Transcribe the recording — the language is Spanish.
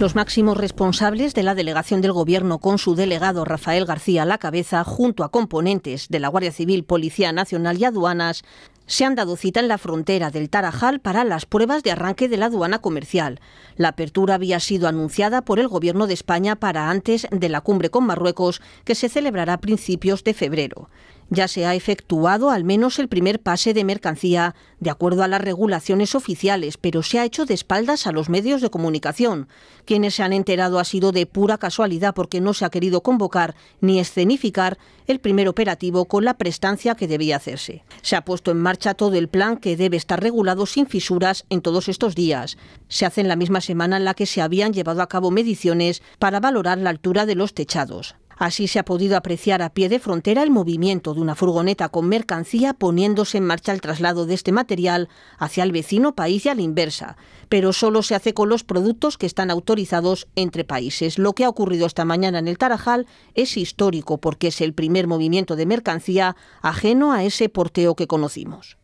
Los máximos responsables de la delegación del Gobierno, con su delegado Rafael García a la cabeza, junto a componentes de la Guardia Civil, Policía Nacional y Aduanas, se han dado cita en la frontera del Tarajal para las pruebas de arranque de la aduana comercial. La apertura había sido anunciada por el Gobierno de España para antes de la cumbre con Marruecos, que se celebrará a principios de febrero. Ya se ha efectuado al menos el primer pase de mercancía, de acuerdo a las regulaciones oficiales, pero se ha hecho de espaldas a los medios de comunicación. Quienes se han enterado ha sido de pura casualidad porque no se ha querido convocar ni escenificar el primer operativo con la prestancia que debía hacerse. Se ha puesto en marcha todo el plan que debe estar regulado sin fisuras en todos estos días. Se hace en la misma semana en la que se habían llevado a cabo mediciones para valorar la altura de los techados. Así se ha podido apreciar a pie de frontera el movimiento de una furgoneta con mercancía poniéndose en marcha el traslado de este material hacia el vecino país y a la inversa, pero solo se hace con los productos que están autorizados entre países. Lo que ha ocurrido esta mañana en el Tarajal es histórico porque es el primer movimiento de mercancía ajeno a ese porteo que conocimos.